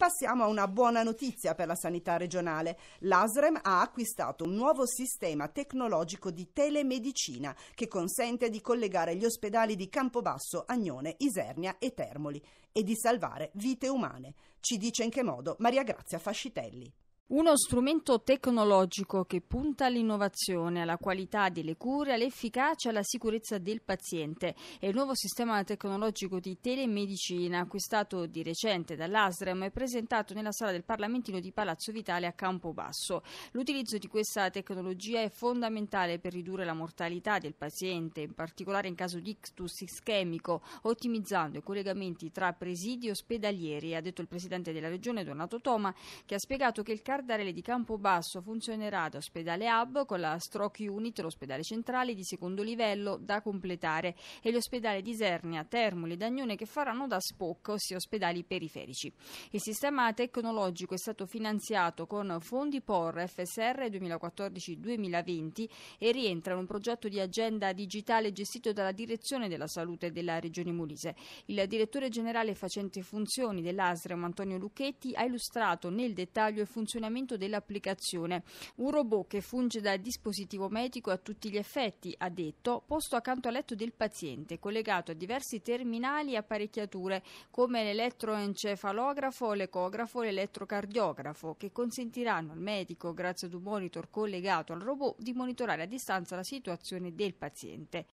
Passiamo a una buona notizia per la sanità regionale. L'ASREM ha acquistato un nuovo sistema tecnologico di telemedicina che consente di collegare gli ospedali di Campobasso, Agnone, Isernia e Termoli e di salvare vite umane. Ci dice in che modo Maria Grazia Fascitelli. Uno strumento tecnologico che punta all'innovazione, alla qualità delle cure, all'efficacia e alla sicurezza del paziente è il nuovo sistema tecnologico di telemedicina acquistato di recente dall'ASREM e presentato nella sala del Parlamentino di Palazzo Vitale a Campobasso. L'utilizzo di questa tecnologia è fondamentale per ridurre la mortalità del paziente, in particolare in caso di ictus ischemico, ottimizzando i collegamenti tra presidi ospedalieri, ha detto il Presidente della Regione Donato Toma, che ha spiegato che il caso Cardarele di Campobasso funzionerà ad ospedale Hub con la Stroke Unit, l'ospedale centrale di secondo livello da completare e gli ospedali di Isernia, Termoli e Dagnone che faranno da SPOC, ossia ospedali periferici. Il sistema tecnologico è stato finanziato con fondi POR FSR 2014-2020 e rientra in un progetto di agenda digitale gestito dalla Direzione della Salute della Regione Molise. Il direttore generale facente funzioni dell'ASREM Antonio Lucchetti ha illustrato nel dettaglio il funzionamento funzionamento dell'applicazione. Un robot che funge da dispositivo medico a tutti gli effetti, ha detto, posto accanto al letto del paziente, collegato a diversi terminali e apparecchiature come l'elettroencefalografo, l'ecografo, l'elettrocardiografo, che consentiranno al medico, grazie ad un monitor collegato al robot, di monitorare a distanza la situazione del paziente.